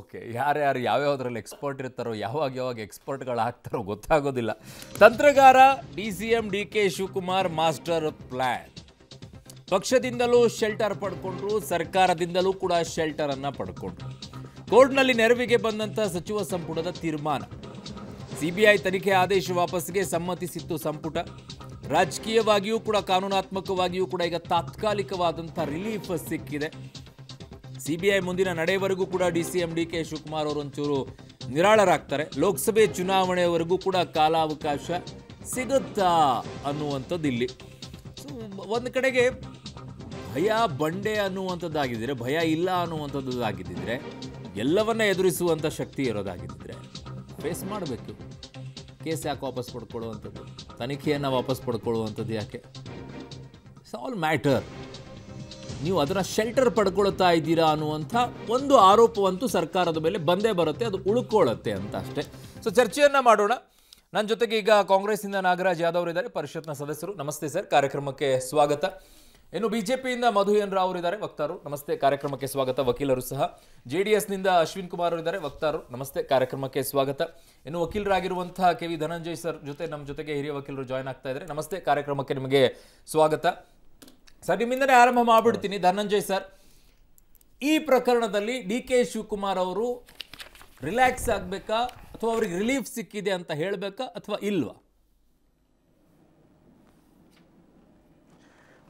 okay ಯಾರ್ಯಾರು ಯಾವ್ಯಾವುದ್ರಲ್ಲಿ expert ಇರ್ತಾರೋ ಯಾವಾಗ ಯಾವಾಗ ಎಕ್ಸ್ಪರ್ಟ್ಗಳಾಗ್ತಾರೋ ಗೊತ್ತಾಗೋದಿಲ್ಲ ತಂತ್ರಗಾರ D C M D K Shivakumar master plan ಪಕ್ಷದಿಂದಲೂ ಶೆಲ್ಟರ್ ಪಡ್ಕೊಂಡ್ರು ಸರ್ಕಾರದಿಂದಲೂ ಕೂಡ ಶೆಲ್ಟರನ್ನು ಪಡ್ಕೊಂಡ್ರು ಕೋರ್ಟ್ನಲ್ಲಿ ನೆರವಿಗೆ ಬಂದಂಥ ಸಚಿವ ಸಂಪುಟದ ತೀರ್ಮಾನ ಸಿಬಿಐ ತನಿಖೆ ಆದೇಶ ವಾಪಸ್ಗೆ ಸಮ್ಮತಿಸಿತ್ತು ಸಂಪುಟ ರಾಜಕೀಯವಾಗಿಯೂ ಕೂಡ ಕಾನೂನಾತ್ಮಕವಾಗಿಯೂ ಕೂಡ ಈಗ ತಾತ್ಕಾಲಿಕವಾದಂಥ ರಿಲೀಫ್ ಸಿಕ್ಕಿದೆ ಸಿಬಿಐ ಮುಂದಿನ ನಡೆಯವರೆಗೂ ಕೂಡ D C M D K Shivakumar ಅವರು ಒಂಚೂರು ನಿರಾಳರಾಗ್ತಾರೆ ಲೋಕಸಭೆ ಚುನಾವಣೆವರೆಗೂ ಕೂಡ ಕಾಲಾವಕಾಶ ಸಿಗುತ್ತಾ ಅನ್ನುವಂಥದ್ದು ಇಲ್ಲಿ ಒಂದು ಕಡೆಗೆ ಭಯ ಬಂಡೆ ಅನ್ನುವಂಥದ್ದಾಗಿದ್ದರೆ ಭಯ ಇಲ್ಲ ಅನ್ನುವಂಥದ್ದಾಗಿದ್ದರೆ ಎಲ್ಲವನ್ನ ಎದುರಿಸುವಂಥ ಶಕ್ತಿ ಇರೋದಾಗಿದ್ದರೆ ಫೇಸ್ ಮಾಡಬೇಕು ಕೇಸ್ ಯಾಕೆ ವಾಪಸ್ ಪಡ್ಕೊಳ್ಳುವಂಥದ್ದು ತನಿಖೆಯನ್ನು ವಾಪಸ್ ಪಡ್ಕೊಳ್ಳುವಂಥದ್ದು ಯಾಕೆ ಇಟ್ಸ್ ಆಲ್ ಮ್ಯಾಟರ್ ನೀವು ಅದರ ಶೆಲ್ಟರ್ ಪಡ್ಕೊಳ್ತಾ ಇದ್ದೀರಾ ಅನ್ನುವಂಥ ಒಂದು ಆರೋಪವಂತೂ ಸರ್ಕಾರದ ಮೇಲೆ ಬಂದೇ ಬರುತ್ತೆ ಅದು ಉಳ್ಕೊಳ್ಳುತ್ತೆ ಅಂತ ಅಷ್ಟೇ ಸೊ ಚರ್ಚೆಯನ್ನು ಮಾಡೋಣ ನನ್ನ ಜೊತೆಗೆ ಈಗ ಕಾಂಗ್ರೆಸ್ನಿಂದ ನಾಗರಾಜ್ ಯಾದವ್ ಇದ್ದಾರೆ ಪರಿಷತ್ನ ಸದಸ್ಯರು ನಮಸ್ತೆ ಸರ್ ಕಾರ್ಯಕ್ರಮಕ್ಕೆ ಸ್ವಾಗತ ಇನ್ನು ಬಿಜೆಪಿಯಿಂದ ಮಧುಯನ್ ರಾವ್ ಇದ್ದಾರೆ ವಕ್ತಾರರು ನಮಸ್ತೆ ಕಾರ್ಯಕ್ರಮಕ್ಕೆ ಸ್ವಾಗತ ವಕೀಲರು ಸಹ ಜೆ ಡಿ ಎಸ್ನಿಂದ ಅಶ್ವಿನ್ ಕುಮಾರ್ ಇದ್ದಾರೆ ವಕ್ತಾರರು ನಮಸ್ತೆ ಕಾರ್ಯಕ್ರಮಕ್ಕೆ ಸ್ವಾಗತ ಇನ್ನು ವಕೀಲರಾಗಿರುವಂತಹ ಕೆ ವಿ ಧನಂಜಯ್ ಸರ್ ಜೊತೆ ನಮ್ಮ ಜೊತೆಗೆ ಹಿರಿಯ ವಕೀಲರು ಜಾಯ್ನ್ ಆಗ್ತಾ ಇದ್ದಾರೆ ನಮಸ್ತೆ ಕಾರ್ಯಕ್ರಮಕ್ಕೆ ನಿಮಗೆ ಸ್ವಾಗತ ಸರ್ ನಿಮ್ಮಿಂದಲೇ ಆರಂಭ ಮಾಡಿಬಿಡ್ತೀನಿ ಧನಂಜಯ್ ಸರ್ ಈ ಪ್ರಕರಣದಲ್ಲಿ ಡಿ ಕೆ ಶಿವಕುಮಾರ್ ಅವರು ರಿಲ್ಯಾಕ್ಸ್ ಆಗಬೇಕಾ ಅಥವಾ ಅವ್ರಿಗೆ ರಿಲೀಫ್ ಸಿಕ್ಕಿದೆ ಅಂತ ಹೇಳಬೇಕಾ ಅಥವಾ ಇಲ್ವಾ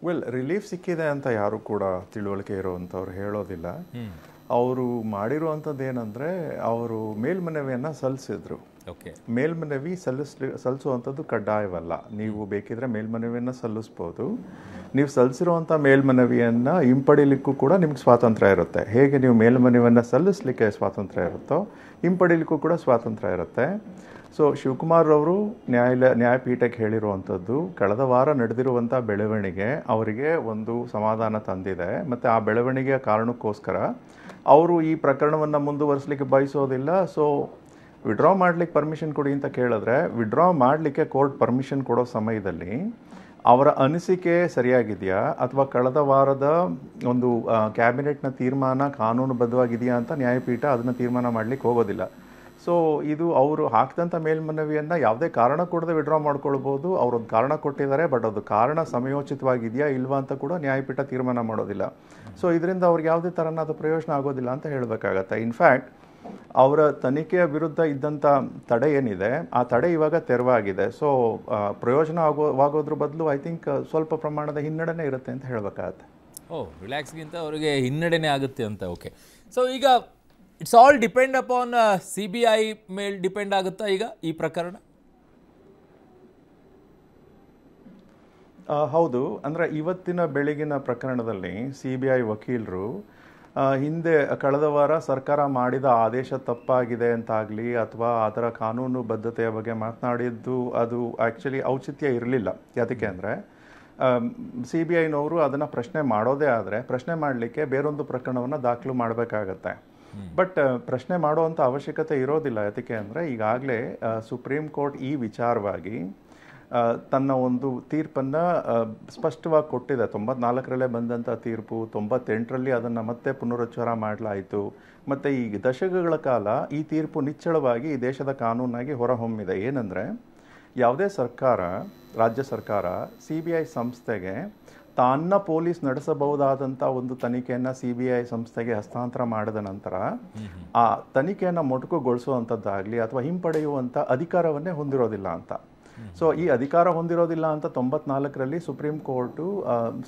ವೆಲ್ ರಿಲೀಫ್ ಸಿಕ್ಕಿದೆ ಅಂತ ಯಾರು ಕೂಡ ತಿಳುವಳಿಕೆ ಇರುವಂಥವ್ರು ಹೇಳೋದಿಲ್ಲ ಅವರು ಮಾಡಿರುವಂಥದ್ದು ಏನಂದರೆ ಅವರು ಮೇಲ್ಮನವಿಯನ್ನು ಸಲ್ಲಿಸಿದ್ರು ಮೇಲ್ಮನವಿ ಸಲ್ಲಿಸ್ ಸಲ್ಲಿಸುವಂಥದ್ದು ಕಡ್ಡಾಯವಲ್ಲ ನೀವು ಬೇಕಿದ್ರೆ ಮೇಲ್ಮನವಿಯನ್ನು ಸಲ್ಲಿಸ್ಬೋದು ನೀವು ಸಲ್ಲಿಸಿರುವಂಥ ಮೇಲ್ಮನವಿಯನ್ನು ಹಿಂಪಡಿಲಿಕ್ಕೂ ಕೂಡ ನಿಮ್ಗೆ ಸ್ವಾತಂತ್ರ್ಯ ಇರುತ್ತೆ ಹೇಗೆ ನೀವು ಮೇಲ್ಮನವಿಯನ್ನು ಸಲ್ಲಿಸಲಿಕ್ಕೆ ಸ್ವಾತಂತ್ರ್ಯ ಇರುತ್ತೋ ಹಿಂಪಡಿಲಿಕ್ಕೂ ಕೂಡ ಸ್ವಾತಂತ್ರ್ಯ ಇರುತ್ತೆ ಸೊ ಶಿವಕುಮಾರ್ ಅವರು ನ್ಯಾಯಾಲಯ ನ್ಯಾಯಪೀಠಕ್ಕೆ ಹೇಳಿರುವಂಥದ್ದು ಕಳೆದ ವಾರ ನಡೆದಿರುವಂಥ ಬೆಳವಣಿಗೆ ಅವರಿಗೆ ಒಂದು ಸಮಾಧಾನ ತಂದಿದೆ ಮತ್ತು ಆ ಬೆಳವಣಿಗೆಯ ಕಾರಣಕ್ಕೋಸ್ಕರ ಅವರು ಈ ಪ್ರಕರಣವನ್ನು ಮುಂದುವರಿಸಲಿಕ್ಕೆ ಬಯಸೋದಿಲ್ಲ ಸೊ ವಿಡ್ರಾ ಮಾಡಲಿಕ್ಕೆ ಪರ್ಮಿಷನ್ ಕೊಡಿ ಅಂತ ಕೇಳಿದ್ರೆ ವಿಡ್ರಾ ಮಾಡಲಿಕ್ಕೆ ಕೋರ್ಟ್ ಪರ್ಮಿಷನ್ ಕೊಡೋ ಸಮಯದಲ್ಲಿ ಅವರ ಅನಿಸಿಕೆ ಸರಿಯಾಗಿದೆಯಾ ಅಥವಾ ಕಳೆದ ವಾರದ ಒಂದು ಕ್ಯಾಬಿನೆಟ್ನ ತೀರ್ಮಾನ ಕಾನೂನುಬದ್ಧವಾಗಿದೆಯಾ ಅಂತ ನ್ಯಾಯಪೀಠ ಅದನ್ನು ತೀರ್ಮಾನ ಮಾಡಲಿಕ್ಕೆ ಹೋಗೋದಿಲ್ಲ ಸೊ ಇದು ಅವರು ಹಾಕಿದಂಥ ಮೇಲ್ಮನವಿಯನ್ನು ಯಾವುದೇ ಕಾರಣ ಕೊಡದೆ ವಿಡ್ರಾ ಮಾಡ್ಕೊಳ್ಬೋದು ಅವರೊಂದು ಕಾರಣ ಕೊಟ್ಟಿದ್ದಾರೆ ಬಟ್ ಅದು ಕಾರಣ ಸಮಯೋಚಿತವಾಗಿದೆಯಾ ಇಲ್ವಾ ಅಂತ ಕೂಡ ನ್ಯಾಯಪೀಠ ತೀರ್ಮಾನ ಮಾಡೋದಿಲ್ಲ ಸೊ ಇದರಿಂದ ಅವ್ರಿಗೆ ಯಾವುದೇ ಥರನಾದ ಪ್ರಯೋಜನ ಆಗೋದಿಲ್ಲ ಅಂತ ಹೇಳಬೇಕಾಗತ್ತೆ ಇನ್ಫ್ಯಾಕ್ಟ್ ಅವರ ತನಿಖೆಯ ವಿರುದ್ಧ ಇದ್ದಂಥ ತಡೆ ಏನಿದೆ ಆ ತಡೆ ಇವಾಗ ತೆರವಾಗಿದೆ ಸೊ ಪ್ರಯೋಜನ ಆಗೋವಾಗೋದ್ರ ಬದಲು ಐ ಥಿಂಕ್ ಸ್ವಲ್ಪ ಪ್ರಮಾಣದ ಹಿನ್ನಡೆನೇ ಇರುತ್ತೆ ಅಂತ ಹೇಳಬೇಕಾಗತ್ತೆ ಓ ರಿಲ್ಯಾಕ್ಸ್ಗಿಂತ ಅವರಿಗೆ ಹಿನ್ನಡೆನೇ ಆಗುತ್ತೆ ಅಂತ ಓಕೆ ಸೊ ಈಗ it's all depend upon C B I ಮೇಲೆ ಡಿಪೆಂಡ್ ಆಗುತ್ತಾ ಈಗ ಈ ಪ್ರಕರಣ ಹೌದು ಅಂದರೆ ಇವತ್ತಿನ ಬೆಳಗಿನ ಪ್ರಕರಣದಲ್ಲಿ ಸಿ ಬಿ ಐ ವಕೀಲರು ಹಿಂದೆ ಕಳೆದ ವಾರ ಸರ್ಕಾರ ಮಾಡಿದ ಆದೇಶ ತಪ್ಪಾಗಿದೆ ಅಂತಾಗಲಿ ಅಥವಾ ಅದರ ಕಾನೂನು ಬದ್ಧತೆಯ ಬಗ್ಗೆ ಮಾತನಾಡಿದ್ದು ಅದು ಆ್ಯಕ್ಚುಲಿ ಔಚಿತ್ಯ ಇರಲಿಲ್ಲ ಯಾತಕ್ಕೆ ಅಂದರೆ ಸಿ ಬಿ ಐನವರು ಅದನ್ನು ಪ್ರಶ್ನೆ ಮಾಡೋದೇ ಆದರೆ ಪ್ರಶ್ನೆ ಮಾಡಲಿಕ್ಕೆ ಬೇರೊಂದು ಪ್ರಕರಣವನ್ನು ದಾಖಲು ಮಾಡಬೇಕಾಗತ್ತೆ ಬಟ್ ಪ್ರಶ್ನೆ ಮಾಡುವಂಥ ಅವಶ್ಯಕತೆ ಇರೋದಿಲ್ಲ ಯಾತಕ್ಕೆ ಅಂದರೆ ಈಗಾಗಲೇ ಸುಪ್ರೀಂ ಕೋರ್ಟ್ ಈ ವಿಚಾರವಾಗಿ ತನ್ನ ಒಂದು ತೀರ್ಪನ್ನು ಸ್ಪಷ್ಟವಾಗಿ ಕೊಟ್ಟಿದೆ ತೊಂಬತ್ನಾಲ್ಕರಲ್ಲೇ ಬಂದಂಥ ತೀರ್ಪು ತೊಂಬತ್ತೆಂಟರಲ್ಲಿ ಅದನ್ನು ಮತ್ತೆ ಪುನರುಚ್ಚಾರ ಮಾಡಲಾಯಿತು ಮತ್ತು ಈ ದಶಕಗಳ ಕಾಲ ಈ ತೀರ್ಪು ನಿಚ್ಚಳವಾಗಿ ಈ ದೇಶದ ಕಾನೂನಾಗಿ ಹೊರಹೊಮ್ಮಿದೆ ಏನಂದರೆ ಯಾವುದೇ ಸರ್ಕಾರ ರಾಜ್ಯ ಸರ್ಕಾರ ಸಿ ಬಿ ಐ ಸಂಸ್ಥೆಗೆ ತನ್ನ ಪೊಲೀಸ್ ನಡೆಸಬಹುದಾದಂಥ ಒಂದು ತನಿಖೆಯನ್ನು ಸಿ ಬಿ ಐ ಸಂಸ್ಥೆಗೆ ಹಸ್ತಾಂತರ ಮಾಡಿದ ನಂತರ ಆ ತನಿಖೆಯನ್ನು ಮೊಟಕುಗೊಳಿಸುವಂಥದ್ದಾಗಲಿ ಅಥವಾ ಹಿಂಪಡೆಯುವಂಥ ಅಧಿಕಾರವನ್ನೇ ಹೊಂದಿರೋದಿಲ್ಲ ಅಂತ ಸೊ ಈ ಅಧಿಕಾರ ಹೊಂದಿರೋದಿಲ್ಲ ಅಂತ ತೊಂಬತ್ನಾಲ್ಕರಲ್ಲಿ ಸುಪ್ರೀಂ ಕೋರ್ಟು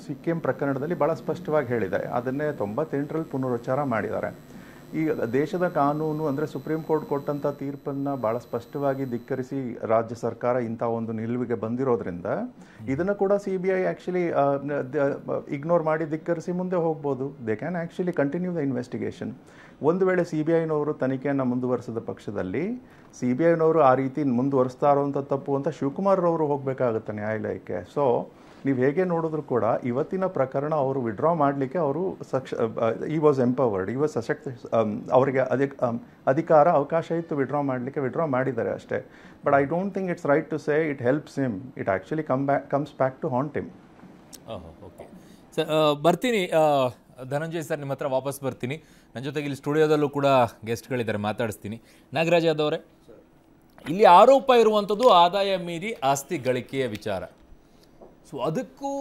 ಸಿಕ್ಕಿಂ ಪ್ರಕರಣದಲ್ಲಿ ಭಾಳ ಸ್ಪಷ್ಟವಾಗಿ ಹೇಳಿದೆ ಅದನ್ನೇ ತೊಂಬತ್ತೆಂಟರಲ್ಲಿ ಪುನರುಚ್ಚಾರ ಮಾಡಿದ್ದಾರೆ ಈಗ ದೇಶದ ಕಾನೂನು ಅಂದರೆ ಸುಪ್ರೀಂ ಕೋರ್ಟ್ ಕೊಟ್ಟಂಥ ತೀರ್ಪನ್ನು ಭಾಳ ಸ್ಪಷ್ಟವಾಗಿ ಧಿಕ್ಕರಿಸಿ ರಾಜ್ಯ ಸರ್ಕಾರ ಇಂಥ ಒಂದು ನಿಲುವಿಗೆ ಬಂದಿರೋದ್ರಿಂದ ಇದನ್ನು ಕೂಡ C B I actually ignore ಮಾಡಿ ಧಿಕ್ಕರಿಸಿ ಮುಂದೆ ಹೋಗ್ಬೋದು they can actually continue the investigation ಒಂದು ವೇಳೆ ಸಿ ಬಿ ಐನವರು ತನಿಖೆಯನ್ನು ಮುಂದುವರೆಸಿದ ಪಕ್ಷದಲ್ಲಿ ಸಿ ಬಿ ಐನವರು ಆ ರೀತಿ ಮುಂದುವರೆಸ್ತಾ ಇರೋವಂಥ ತಪ್ಪು ಅಂತ ಶಿವಕುಮಾರ್ ಅವರು ಹೋಗಬೇಕಾಗುತ್ತೆ ನ್ಯಾಯಾಲಯಕ್ಕೆ ಸೊ ನೀವು ಹೇಗೆ ನೋಡಿದ್ರು ಕೂಡ ಇವತ್ತಿನ ಪ್ರಕರಣ ಅವರು ವಿಡ್ರಾ ಮಾಡಲಿಕ್ಕೆ ಅವರು ಸಕ್ಷ ಈ ವಾಸ್ ಎಂಪವರ್ಡ್ ಈ ವಾಸ್ ಸಶಕ್ತ ಅವರಿಗೆ ಅಧಿಕ ಅಧಿಕಾರ ಅವಕಾಶ ಇತ್ತು ವಿಡ್ರಾ ಮಾಡಲಿಕ್ಕೆ ವಿಡ್ರಾ ಮಾಡಿದ್ದಾರೆ ಅಷ್ಟೇ but I don't think it's right to say it helps him it actually come back comes back to haunt him okay sir ಬರ್ತೀನಿ ಧನಂಜಯ್ ಸರ್ ನಿಮ್ಮ ಹತ್ರ ವಾಪಸ್ ಬರ್ತೀನಿ ನನ್ನ ಜೊತೆಗೆ ಇಲ್ಲಿ ಸ್ಟುಡಿಯೋದಲ್ಲೂ ಕೂಡ ಗೆಸ್ಟ್ಗಳಿದ್ದಾರೆ ಮಾತಾಡಿಸ್ತೀನಿ ನಾಗರಾಜ್ ಯಾದವ್ರೆ ಇಲ್ಲಿ ಆರೋಪ ಇರುವಂಥದ್ದು ಆದಾಯ ಮೀರಿ ಆಸ್ತಿ ಗಳಿಕೆಯ ವಿಚಾರ ಸೊ ಅದಕ್ಕೂ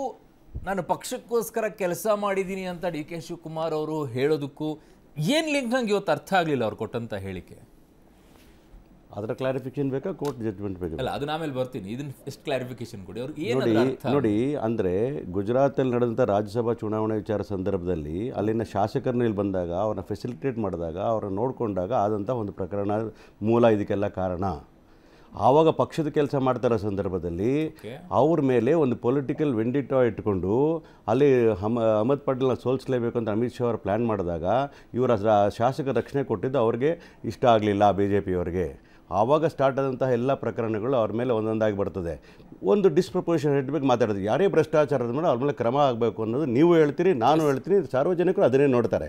ನಾನು ಪಕ್ಷಕ್ಕೋಸ್ಕರ ಕೆಲಸ ಮಾಡಿದ್ದೀನಿ ಅಂತ ಡಿ ಕೆ ಶಿವಕುಮಾರ್ ಅವರು ಹೇಳೋದಕ್ಕೂ ಏನು ಲಿಂಕ್ ನಂಗೆ ಇವತ್ತು ಅರ್ಥ ಆಗಲಿಲ್ಲ ಅವ್ರು ಕೊಟ್ಟಂಥ ಹೇಳಿಕೆ ಅದರ ಕ್ಲಾರಿಫಿಕೇಶನ್ ಬೇಕಾ ಕೋರ್ಟ್ ಜಡ್ಜ್ಮೆಂಟ್ ಬೇಕು ಅಲ್ಲ ಅದನ್ನ ಆಮೇಲೆ ಬರ್ತೀನಿ ಇದನ್ನ ಎಷ್ಟು ಕ್ಲಾರಿಫಿಕೇಶನ್ ಕೊಡಿ ಅವ್ರು ನೋಡಿ ನೋಡಿ ಅಂದರೆ ಗುಜರಾತಲ್ಲಿ ನಡೆದಂಥ ರಾಜ್ಯಸಭಾ ಚುನಾವಣೆ ವಿಚಾರ ಸಂದರ್ಭದಲ್ಲಿ ಅಲ್ಲಿನ ಶಾಸಕರನ್ನ ಇಲ್ಲಿ ಬಂದಾಗ ಅವ್ರನ್ನ ಫೆಸಿಲಿಟೇಟ್ ಮಾಡಿದಾಗ ಅವ್ರನ್ನ ನೋಡಿಕೊಂಡಾಗ ಆದಂಥ ಒಂದು ಪ್ರಕರಣ ಮೂಲ ಇದಕ್ಕೆಲ್ಲ ಕಾರಣ ಆವಾಗ ಪಕ್ಷದ ಕೆಲಸ ಮಾಡ್ತಾರೋ ಸಂದರ್ಭದಲ್ಲಿ ಅವ್ರ ಮೇಲೆ ಒಂದು ಪೊಲಿಟಿಕಲ್ ವೆಂಡಿಟೋ ಇಟ್ಕೊಂಡು ಅಲ್ಲಿ ಹಮ ಅಹಮದ್ ಪಟೇಲ್ನ ಸೋಲಿಸಲೇಬೇಕು ಅಂತ ಅಮಿತ್ ಶಾ ಅವರು ಪ್ಲ್ಯಾನ್ ಮಾಡಿದಾಗ ಇವರ ಶಾಸಕ ರಕ್ಷಣೆ ಕೊಟ್ಟಿದ್ದು ಅವ್ರಿಗೆ ಇಷ್ಟ ಆಗಲಿಲ್ಲ ಬಿ ಜೆ ಪಿಯವ್ರಿಗೆ ಆವಾಗ ಸ್ಟಾರ್ಟ್ ಆದಂತಹ ಎಲ್ಲ ಪ್ರಕರಣಗಳು ಅವ್ರ ಮೇಲೆ ಒಂದೊಂದಾಗಿ ಬರ್ತದೆ ಒಂದು ಡಿಸ್ಪ್ರಪೋರ್ಷನ್ ಇಟ್ಬೇಕು ಮಾತಾಡೋದು ಯಾರೇ ಭ್ರಷ್ಟಾಚಾರದ ಮೇಲೆ ಅವ್ರ ಮೇಲೆ ಕ್ರಮ ಆಗಬೇಕು ಅನ್ನೋದು ನೀವು ಹೇಳ್ತೀರಿ ನಾನು ಹೇಳ್ತೀನಿ ಸಾರ್ವಜನಿಕರು ಅದನ್ನೇ ನೋಡ್ತಾರೆ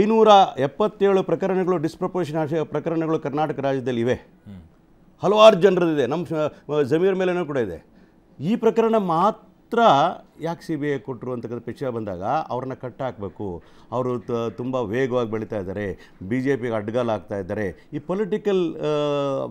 ಐನೂರ ಎಪ್ಪತ್ತೇಳು ಪ್ರಕರಣಗಳು ಡಿಸ್ಪ್ರಪೋಷನ್ ಪ್ರಕರಣಗಳು ಕರ್ನಾಟಕ ರಾಜ್ಯದಲ್ಲಿ ಇವೆ ಹಲವಾರು ಜನರದಿದೆ ನಮ್ಮ ಜಮೀರ್ ಮೇಲೇನೂ ಕೂಡ ಇದೆ ಈ ಪ್ರಕರಣ ಮಾತ್ರ ಯಾಕೆ ಸಿ ಬಿ ಐ ಕೊಟ್ಟರು ಅಂತಕ್ಕಂಥ ವಿಷಯ ಬಂದಾಗ ಅವ್ರನ್ನ ಕಟ್ಟಾಕಬೇಕು ಅವರು ತುಂಬ ವೇಗವಾಗಿ ಬೆಳೀತಾ ಇದ್ದಾರೆ ಬಿ ಜೆ ಪಿಗೆ ಅಡ್ಗಾಲಾಗ್ತಾ ಇದ್ದಾರೆ ಈ ಪೊಲಿಟಿಕಲ್